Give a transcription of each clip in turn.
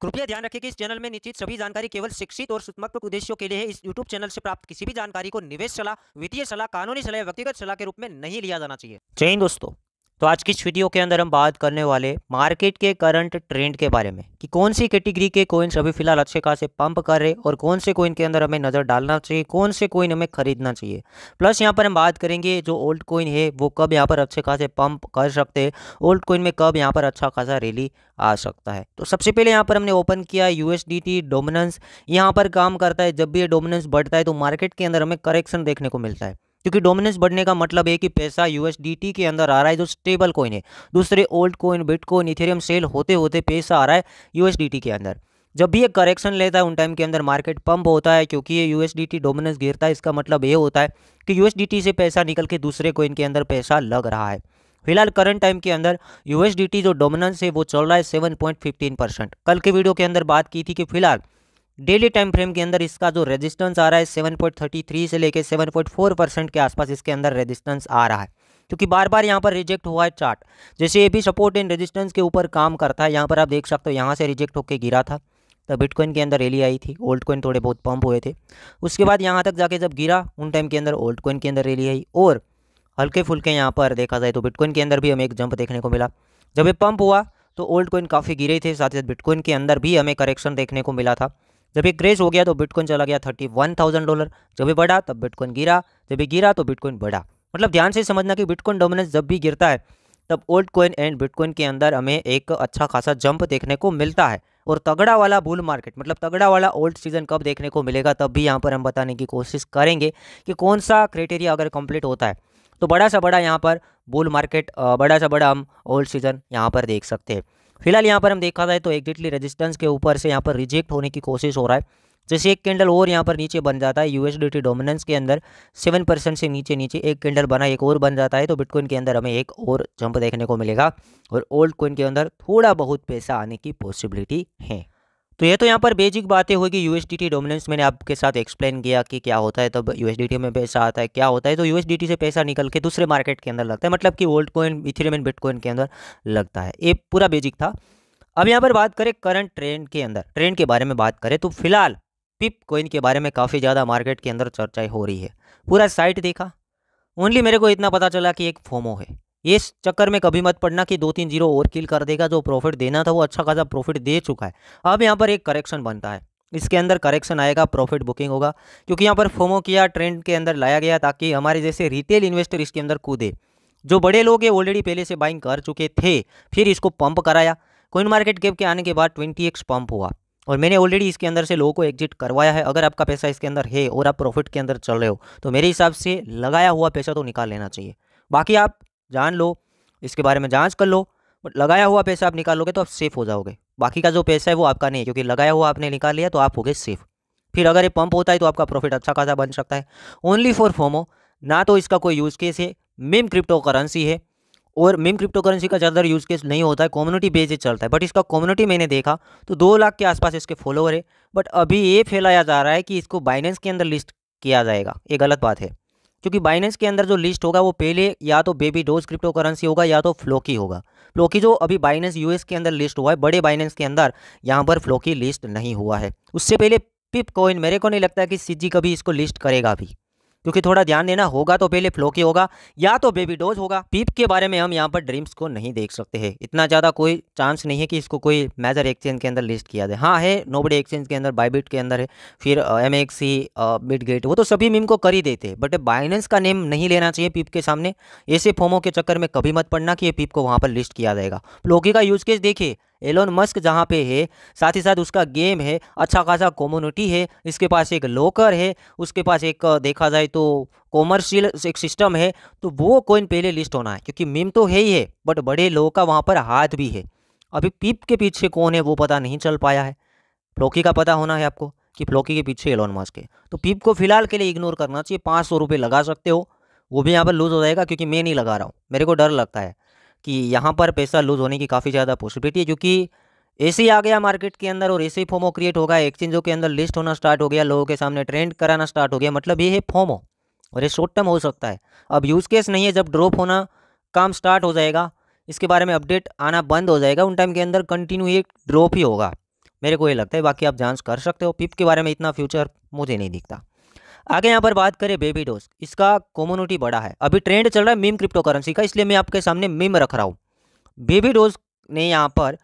कृपया ध्यान रखें कि इस चैनल में निश्चित सभी जानकारी केवल शिक्षित और सूचनात्मक उद्देश्यों के लिए है इस यूट्यूब चैनल से प्राप्त किसी भी जानकारी को निवेश सलाह वित्तीय सलाह कानूनी सलाह व्यक्तिगत सलाह के रूप में नहीं लिया जाना चाहिए जय दोस्तों तो आज की इस वीडियो के अंदर हम बात करने वाले मार्केट के करंट ट्रेंड के बारे में कि कौन सी कैटेगरी के कोइन्स अभी फिलहाल अच्छे खासे पंप कर रहे और कौन से कोइन के अंदर हमें नज़र डालना चाहिए कौन से कोइन हमें खरीदना चाहिए प्लस यहाँ पर हम बात करेंगे जो ओल्ड कोइन है वो कब यहाँ पर अच्छे खासे पंप कर सकते हैं ओल्ड कोइन में कब यहाँ पर अच्छा खासा रैली आ सकता है तो सबसे पहले यहाँ पर हमने ओपन किया यू एस डोमिनेंस यहाँ पर काम करता है जब भी ये डोमिनंस बढ़ता है तो मार्केट के अंदर हमें करेक्शन देखने को मिलता है क्योंकि डोमिनेंस बढ़ने का मतलब है कि पैसा यूएसडीटी के अंदर आ रहा है जो स्टेबल कॉइन है दूसरे altcoin bitcoin Ethereum sell होते होते पैसा आ रहा है यूएसडीटी के अंदर जब भी एक करेक्शन लेता है उन टाइम के अंदर मार्केट पंप होता है क्योंकि ये यूएसडीटी डोमिनेंस गिरता है इसका मतलब ये होता है कि यूएसडीटी से पैसा निकल के दूसरे कोइन के अंदर पैसा लग रहा है फिलहाल करंट टाइम के अंदर यूएसडीटी जो डोमिनेंस है वो चल रहा है फिफ्टीन परसेंट कल के वीडियो के अंदर बात की थी कि फिलहाल डेली टाइम फ्रेम के अंदर इसका जो रेजिस्टेंस आ रहा है 7.33 से लेकर 7.4 परसेंट के आसपास इसके अंदर रेजिस्टेंस आ रहा है क्योंकि बार बार यहाँ पर रिजेक्ट हुआ है चार्ट जैसे ये भी सपोर्ट एंड रेजिस्टेंस के ऊपर काम करता है यहाँ पर आप देख सकते हो यहाँ से रिजेक्ट होकर गिरा था तो बिटकॉइन के अंदर रैली आई थी ओल्ड कॉइन थोड़े बहुत पंप हुए थे उसके बाद यहाँ तक जाके जब गिरा उन टाइम के अंदर ओल्ड कॉइन के अंदर रैली आई और हल्के फुल्के यहाँ पर देखा जाए तो बिटकॉइन के अंदर भी हमें एक जंप देखने को मिला जब ये पंप हुआ तो ओल्ड कॉइन काफ़ी गिरे थे साथ ही साथ बिटकॉइन के अंदर भी हमें करेक्शन देखने को मिला था जब ये क्रेश हो गया तो बिटकॉइन चला गया थर्टी वन थाउजेंड डॉलर जब भी बढ़ा तब बिटकॉइन गिरा जब भी गिरा तो बिटकॉइन बढ़ा मतलब ध्यान से समझना कि बिटकॉइन डोमिनेंस जब भी गिरता है तब ओल्ड कॉइन एंड बिटकॉइन के अंदर हमें एक अच्छा खासा जंप देखने को मिलता है और तगड़ा वाला बुल मार्केट मतलब तगड़ा वाला ओल्ड सीजन कब देखने को मिलेगा तब भी यहाँ पर हम बताने की कोशिश करेंगे कि कौन सा क्राइटेरिया अगर कंप्लीट होता है तो बड़ा सा बड़ा यहाँ पर बुल मार्केट बड़ा सा बड़ा हम ओल्ड सीजन यहाँ पर देख सकते हैं फिलहाल यहाँ पर हम देखा जाए तो एग्जिटली रेजिस्टेंस के ऊपर से यहाँ पर रिजेक्ट होने की कोशिश हो रहा है जैसे एक कैंडल और यहाँ पर नीचे बन जाता है यूएसडीटी डोमिनेंस के अंदर सेवन परसेंट से नीचे नीचे एक कैंडल बना एक और बन जाता है तो बिटकॉइन के अंदर हमें एक और जंप देखने को मिलेगा और ओल्ड कॉइन के अंदर थोड़ा बहुत पैसा आने की पॉसिबिलिटी है तो ये तो यहाँ पर बेसिक बातें होगी यू एस डोमिनेंस मैंने आपके साथ एक्सप्लेन किया कि क्या होता है तब यू में पैसा आता है क्या होता है तो यू से पैसा निकल के दूसरे मार्केट के अंदर लगता है मतलब कि altcoin Ethereum and bitcoin के अंदर लगता है ये पूरा बेसिक था अब यहाँ पर बात करें करंट ट्रेंड के अंदर ट्रेंड के बारे में बात करें तो फिलहाल पिप कोइन के बारे में काफ़ी ज़्यादा मार्केट के अंदर चर्चाएँ हो रही है पूरा साइट देखा ओनली मेरे को इतना पता चला कि एक फोमो है इस चक्कर में कभी मत पड़ना कि दो तीन जीरो और किल कर देगा जो प्रॉफिट देना था वो अच्छा खासा प्रॉफिट दे चुका है अब यहाँ पर एक करेक्शन बनता है इसके अंदर करेक्शन आएगा प्रॉफिट बुकिंग होगा क्योंकि यहाँ पर फोमो किया ट्रेंड के अंदर लाया गया ताकि हमारे जैसे रिटेल इन्वेस्टर इसके अंदर कूदे जो बड़े लोग हैं ऑलरेडी पहले से बाइंग कर चुके थे फिर इसको पंप कराया कोइन मार्केट गैप के आने के बाद ट्वेंटी एक्स पंप हुआ और मैंने ऑलरेडी इसके अंदर से लोगों को एग्जिट करवाया है अगर आपका पैसा इसके अंदर है और आप प्रॉफिट के अंदर चल रहे हो तो मेरे हिसाब से लगाया हुआ पैसा तो निकाल लेना चाहिए बाकी आप जान लो इसके बारे में जांच कर लो लगाया हुआ पैसा आप निकालोगे तो आप सेफ़ हो जाओगे बाकी का जो पैसा है वो आपका नहीं है क्योंकि लगाया हुआ आपने निकाल लिया तो आप हो गए सेफ़ फिर अगर ये पंप होता है तो आपका प्रॉफिट अच्छा खासा बन सकता है ओनली फॉर फोमो ना तो इसका कोई यूज़ केस है मिम क्रिप्टो करेंसी है और मिम क्रिप्टो करेंसी का ज़्यादा यूज़ केस नहीं होता है कम्युनिटी बेस चलता है बट इसका कम्युनिटी मैंने देखा तो दो लाख के आसपास इसके फॉलोअर है बट अभी ये फैलाया जा रहा है कि इसको बाइनेंस के अंदर लिस्ट किया जाएगा ये गलत बात है क्योंकि बाइनेंस के अंदर जो लिस्ट होगा वो पहले या तो बेबी डोज क्रिप्टो करेंसी होगा या तो फ्लोकी होगा फ्लोकी जो अभी बाइनेंस यूएस के अंदर लिस्ट हुआ है बड़े बाइनेंस के अंदर यहाँ पर फ्लोकी लिस्ट नहीं हुआ है उससे पहले पिप कॉइन मेरे को नहीं लगता है कि सी कभी इसको लिस्ट करेगा भी क्योंकि थोड़ा ध्यान देना होगा तो पहले फ्लोकी होगा या तो बेबी डोज होगा पीप के बारे में हम यहाँ पर ड्रीम्स को नहीं देख सकते हैं इतना ज़्यादा कोई चांस नहीं है कि इसको कोई मेजर एक्सचेंज के अंदर लिस्ट किया जाए हाँ है नोबड़ी एक्सचेंज के अंदर बाईबिट के अंदर है फिर एम एक्स वो तो सभी मीम को कर ही देते हैं बट बाइनेंस का नेम नहीं लेना चाहिए पीप के सामने ऐसे फॉर्मों के चक्कर में कभी मत पड़ना कि ये पीप को वहाँ पर लिस्ट किया जाएगा फ्लोकी का यूज केस देखिए एलोन मस्क जहाँ पे है साथ ही साथ उसका गेम है अच्छा खासा कम्युनिटी है इसके पास एक लोकर है उसके पास एक देखा जाए तो कॉमर्शियल एक सिस्टम है तो वो कॉइन पहले लिस्ट होना है क्योंकि मीम तो है ही है बट बड़े लोगों का वहाँ पर हाथ भी है अभी पीप के पीछे कौन है वो पता नहीं चल पाया है फ्लोकी का पता होना है आपको कि फ्लोकी के पीछे एलोन मस्क है तो पीप को फिलहाल के लिए इग्नोर करना चाहिए पाँच सौ रुपये लगा सकते हो वो भी यहाँ पर लूज़ हो जाएगा क्योंकि मैं नहीं लगा रहा हूँ मेरे को डर लगता है कि यहाँ पर पैसा लूज होने की काफ़ी ज़्यादा पॉसिबिलिटी है क्योंकि ऐसे आ गया मार्केट के अंदर और ऐसे ही फोमो क्रिएट होगा एक्सचेंजों के अंदर लिस्ट होना स्टार्ट हो गया लोगों के सामने ट्रेंड कराना स्टार्ट हो गया मतलब ये है फोमो और ये शॉर्ट टर्म हो सकता है अब यूज़ केस नहीं है जब ड्रॉप होना काम स्टार्ट हो जाएगा इसके बारे में अपडेट आना बंद हो जाएगा उन टाइम के अंदर कंटिन्यू ये ड्रॉप ही होगा मेरे को ये लगता है बाकी आप जांच कर सकते हो पिप के बारे में इतना फ्यूचर मुझे नहीं दिखता आगे यहाँ पर बात करें बेबी डोज इसका कॉमोनिटी बड़ा है अभी ट्रेंड चल रहा है मीम क्रिप्टो करेंसी का इसलिए मैं आपके सामने मीम रख रहा हूँ बेबी डोज ने यहाँ पर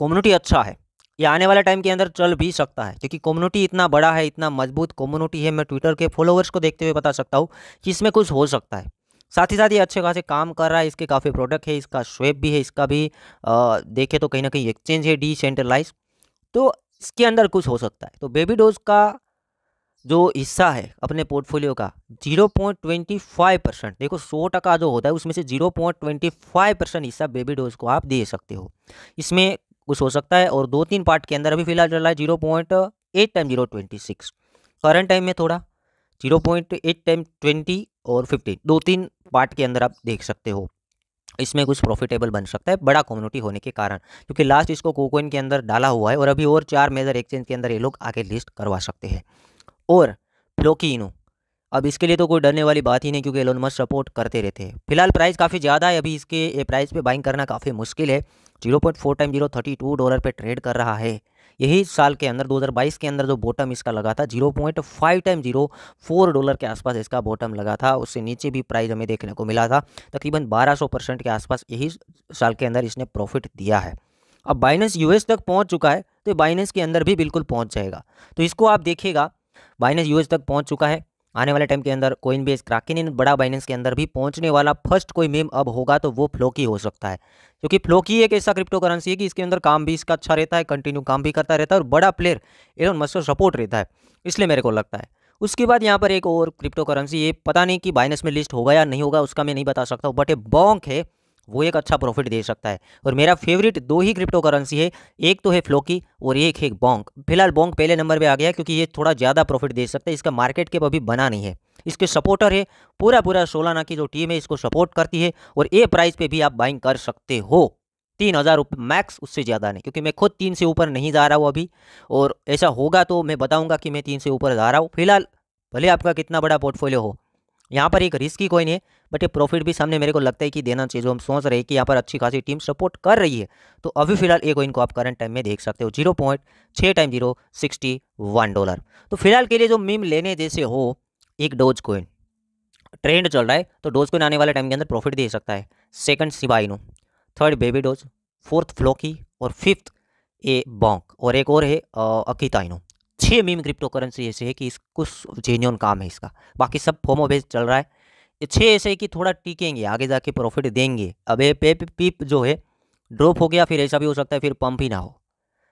कम्युनिटी अच्छा है ये आने वाले टाइम के अंदर चल भी सकता है क्योंकि कम्युनिटी इतना बड़ा है इतना मजबूत कम्युनिटी है मैं ट्विटर के फॉलोअर्स को देखते हुए बता सकता हूँ कि इसमें कुछ हो सकता है साथ ही साथ ये अच्छे खासे काम कर रहा है इसके काफ़ी प्रोडक्ट है इसका स्वेप भी है इसका भी देखे तो कहीं ना कहीं एक्सचेंज है डिसेंट्रलाइज तो इसके अंदर कुछ हो सकता है तो बेबी डोज का जो हिस्सा है अपने पोर्टफोलियो का zero point twenty five percent देखो सौ टका जो होता है उसमें से zero point twenty five percent हिस्सा बेबी डोज को आप दे सकते हो इसमें कुछ हो सकता है और दो तीन पार्ट के अंदर अभी फिलहाल चल रहा है zero point eight time zero twenty six current time में थोड़ा zero point eight time twenty और फिफ्टीन दो तीन पार्ट के अंदर आप देख सकते हो इसमें कुछ प्रॉफिटेबल बन सकता है बड़ा कम्युनिटी होने के कारण क्योंकि लास्ट इसको कोकोइन के अंदर डाला हुआ है और अभी और चार मेजर एक्सचेंज के अंदर ये लोग आगे लिस्ट करवा सकते हैं और फ्लोकिनो अब इसके लिए तो कोई डरने वाली बात ही नहीं क्योंकि एलोन मस्क सपोर्ट करते रहते हैं फिलहाल प्राइस काफ़ी ज़्यादा है अभी इसके प्राइस पे बाइंग करना काफ़ी मुश्किल है zero point four time zero thirty two dollar पे ट्रेड कर रहा है यही साल के अंदर 2022 के अंदर जो बॉटम इसका लगा था zero point five time zero four dollar के आसपास इसका बॉटम लगा था उससे नीचे भी प्राइस हमें देखने को मिला था तकरीबन 1200 परसेंट के आसपास यही साल के अंदर इसने प्रॉफिट दिया है अब बाइनेंस यूएस तक पहुंच चुका है तो बाइनेंस के अंदर भी बिल्कुल पहुँच जाएगा तो इसको आप देखिएगा बाइनेंस यूएस तक पहुंच चुका है आने वाले टाइम के अंदर कोइन बेस क्राकिन इन बड़ा बाइनेंस के अंदर भी पहुंचने वाला फर्स्ट कोई मेम अब होगा तो वो फ्लोकी हो सकता है क्योंकि फ्लोकी एक ऐसा क्रिप्टो करेंसी है कि इसके अंदर काम भी इसका अच्छा रहता है कंटिन्यू काम भी करता रहता है और बड़ा प्लेयर एलोन मस्क सपोर्ट रहता है इसलिए मेरे को लगता है उसके बाद यहाँ पर एक और क्रिप्टो करेंसी ये पता नहीं कि बाइनस में लिस्ट होगा या नहीं होगा उसका मैं नहीं बता सकता हूँ बट ए बॉन्क है वो एक अच्छा प्रॉफिट दे सकता है और मेरा फेवरेट दो ही क्रिप्टो करेंसी है एक तो है फ्लोकी और एक है बॉन्क फिलहाल बॉन्क पहले नंबर पर आ गया क्योंकि ये थोड़ा ज़्यादा प्रॉफिट दे सकता है इसका मार्केट कैप अभी बना नहीं है इसके सपोर्टर है पूरा पूरा सोलाना की जो टीम है इसको सपोर्ट करती है और ए प्राइस पर भी आप बाइंग कर सकते हो तीन हज़ार मैक्स उससे ज़्यादा नहीं क्योंकि मैं खुद तीन से ऊपर नहीं जा रहा हूँ अभी और ऐसा होगा तो मैं बताऊँगा कि मैं तीन से ऊपर जा रहा हूँ फिलहाल भले आपका कितना बड़ा पोर्टफोलियो हो यहाँ पर एक रिस्की कॉइन है बट ये प्रॉफिट भी सामने मेरे को लगता है कि देना चाहिए जो हम सोच रहे हैं कि यहाँ पर अच्छी खासी टीम सपोर्ट कर रही है तो अभी फिलहाल एक कोइन को आप करंट टाइम में देख सकते हो जीरो पॉइंट छः time zero sixty one dollar तो फिलहाल के लिए जो मीम लेने जैसे हो एक डोज कोइन ट्रेंड चल रहा है तो डोज कोइन आने वाले टाइम के अंदर प्रॉफिट दे सकता है second Shiba Inu third Baby Doge fourth Floki और फिफ्थ ए बॉन्क और एक और है अकीताइनो छः मीम क्रिप्टो करेंसी ऐसे है कि इस कुछ जेन्यून काम है इसका बाकी सब फोमो बेस चल रहा है छः ऐसे कि थोड़ा टिकेंगे आगे जाके प्रॉफिट देंगे अब ये पे पिप जो है ड्रॉप हो गया फिर ऐसा भी हो सकता है फिर पंप ही ना हो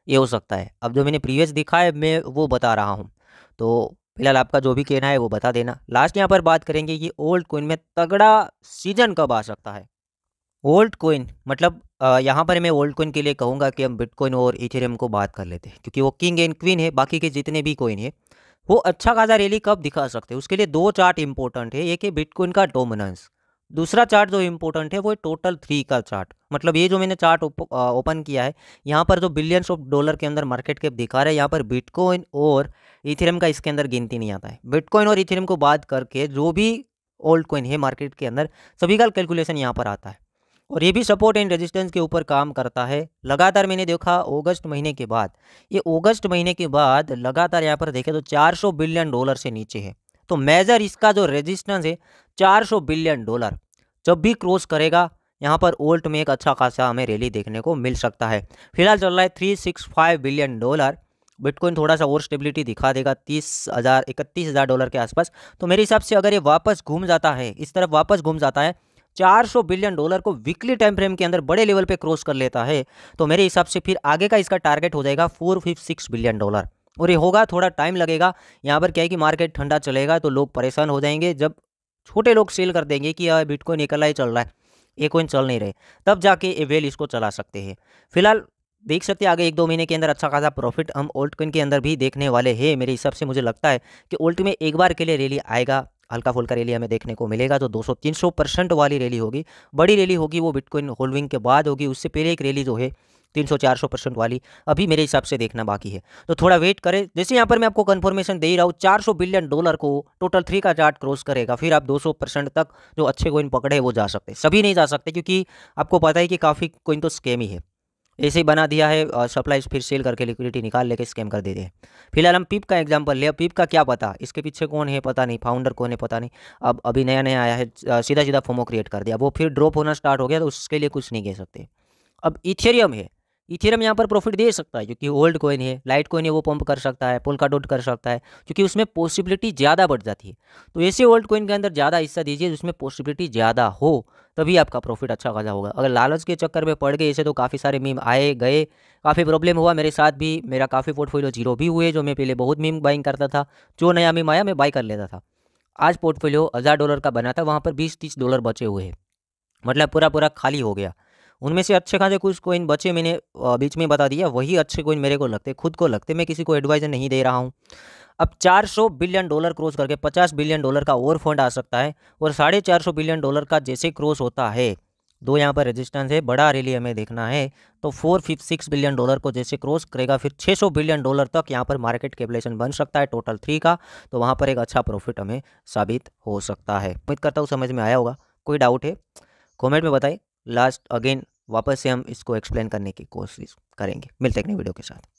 ये हो सकता है अब जो मैंने प्रीवियस दिखा है मैं वो बता रहा हूँ तो फिलहाल आपका जो भी कहना है वो बता देना लास्ट यहाँ पर बात करेंगे कि ओल्ड कोइन में तगड़ा सीजन कब आ सकता है ओल्ड कोइन मतलब यहाँ पर मैं ओल्ड कोइन के लिए कहूँगा कि हम बिटकॉइन और इथेरियम को बात कर लेते हैं क्योंकि वो किंग एंड क्वीन है बाकी के जितने भी कोइन है वो अच्छा खासा रैली कब दिखा सकते हैं उसके लिए दो चार्ट इंपॉर्टेंट है एक है बिटकॉइन का डोमिनेंस दूसरा चार्ट जो इम्पोर्टेंट है वो है टोटल थ्री का चार्ट मतलब ये जो मैंने चार्ट ओपन किया है यहाँ पर जो बिलियंस ऑफ डॉलर के अंदर मार्केट कैप दिखा रहा है यहाँ पर बिटकॉइन और इथेरियम का इसके अंदर गिनती नहीं आता है बिटकॉइन और इथेरियम को बात करके जो भी ओल्ड कॉइन है मार्केट के अंदर सभी का कैलकुलेशन यहाँ पर आता है और ये भी सपोर्ट एंड रेजिस्टेंस के ऊपर काम करता है लगातार मैंने देखा अगस्त महीने के बाद ये अगस्त महीने के बाद लगातार यहाँ पर देखें तो 400 बिलियन डॉलर से नीचे है तो मेजर इसका जो रेजिस्टेंस है 400 बिलियन डॉलर जब भी क्रॉस करेगा यहाँ पर ओल्ट में एक अच्छा खासा हमें रैली देखने को मिल सकता है फिलहाल चल रहा है three six five billion dollar bitcoin थोड़ा सा और स्टेबिलिटी दिखा देगा तीस हज़ार इकतीस हज़ार डॉलर के आसपास तो मेरे हिसाब से अगर ये वापस घूम जाता है इस तरफ वापस घूम जाता है 400 बिलियन डॉलर को वीकली टाइम फ्रेम के अंदर बड़े लेवल पे क्रॉस कर लेता है तो मेरे हिसाब से फिर आगे का इसका टारगेट हो जाएगा फोर सिक्स बिलियन डॉलर और ये होगा थोड़ा टाइम लगेगा यहाँ पर क्या है कि मार्केट ठंडा चलेगा तो लोग परेशान हो जाएंगे जब छोटे लोग सेल कर देंगे कि यार बिटकॉइन निकला ही चल रहा है ये कोइन चल नहीं रहे तब जाके ये वेल इसको चला सकते हैं फिलहाल देख सकते हैं आगे एक दो महीने के अंदर अच्छा खासा प्रॉफिट हम ओल्ट कोइन के अंदर भी देखने वाले हैं मेरे हिसाब से मुझे लगता है कि ओल्ट में एक बार के लिए रैली आएगा हल्का फुल्का रैली हमें देखने को मिलेगा तो 200-300 परसेंट वाली रैली होगी बड़ी रैली होगी वो बिटकॉइन होल्विंग के बाद होगी उससे पहले एक रैली जो है 300-400 परसेंट वाली अभी मेरे हिसाब से देखना बाकी है तो थोड़ा वेट करें जैसे यहाँ पर मैं आपको कंफर्मेशन दे ही रहा हूँ 400 बिलियन डॉलर को टोटल थ्री का चार्ट क्रॉस करेगा फिर आप 200 परसेंट तक जो अच्छे कोइन पकड़े वो जा सकते सभी नहीं जा सकते क्योंकि आपको पता है कि काफ़ी कोइन तो स्केम ही है ऐसे ही बना दिया है और सप्लाई फिर सेल करके लिक्विडिटी निकाल लेके स्कैम कर देते हैं फिलहाल हम पिप का एग्जाम्पल ले पिप का क्या पता इसके पीछे कौन है पता नहीं फाउंडर कौन है पता नहीं अब अभी नया नया आया है सीधा सीधा फोमो क्रिएट कर दिया वो फिर ड्रॉप होना स्टार्ट हो गया तो उसके लिए कुछ नहीं कह सकते अब इथेरियम है इथेरियम यहाँ पर प्रॉफिट दे सकता है क्योंकि ओल्ड कोइन है लाइट कोइन है वो पंप कर सकता है पोलका डोट कर सकता है क्योंकि उसमें पॉसिबिलिटी ज़्यादा बढ़ जाती है तो ऐसे ओल्ड कोइन के अंदर ज़्यादा हिस्सा दीजिए जिसमें पॉसिबिलिटी ज़्यादा हो तभी आपका प्रॉफिट अच्छा खासा होगा अगर लालच के चक्कर में पड़ गए ऐसे तो काफ़ी सारे मीम आए गए काफ़ी प्रॉब्लम हुआ मेरे साथ भी मेरा काफ़ी पोर्टफोलियो जीरो भी हुए जो मैं पहले बहुत मीम बाइंग करता था जो नया मीम आया मैं बाई कर लेता था आज पोर्टफोलियो हज़ार डॉलर का बना था वहाँ पर बीस तीस डॉलर बचे हुए हैं मतलब पूरा पूरा खाली हो गया उनमें से अच्छे खासे कुछ कोइन बचे मैंने बीच में बता दिया वही अच्छे कोइन मेरे को लगते खुद को लगते मैं किसी को एडवाइजर नहीं दे रहा हूँ अब 400 बिलियन डॉलर क्रॉस करके 50 बिलियन डॉलर का और फंड आ सकता है और साढ़े चार सौ बिलियन डॉलर का जैसे क्रॉस होता है दो यहाँ पर रेजिस्टेंस है बड़ा रैली हमें देखना है तो four fifty six billion dollar को जैसे क्रॉस करेगा फिर 600 बिलियन डॉलर तक यहाँ पर मार्केट कैपलेशन बन सकता है टोटल थ्री का तो वहाँ पर एक अच्छा प्रॉफिट हमें साबित हो सकता है उम्मीद करता हूँ समझ में आया होगा कोई डाउट है कॉमेंट में बताएं लास्ट अगेन वापस से हम इसको एक्सप्लेन करने की कोशिश करेंगे मिलते हैं वीडियो के साथ